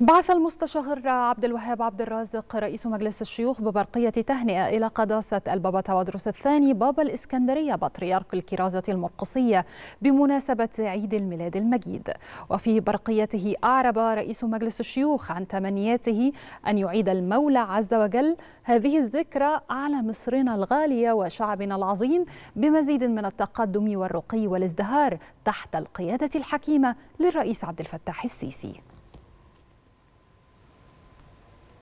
بعث المستشار عبد الوهاب عبد الرازق رئيس مجلس الشيوخ ببرقية تهنئة إلى قداسة البابا تودروس الثاني بابا الإسكندرية بطريرك الكرازة المرقصية بمناسبة عيد الميلاد المجيد وفي برقيته أعرب رئيس مجلس الشيوخ عن تمنياته أن يعيد المولى عز وجل هذه الذكرى على مصرنا الغالية وشعبنا العظيم بمزيد من التقدم والرقي والازدهار تحت القيادة الحكيمة للرئيس عبد الفتاح السيسي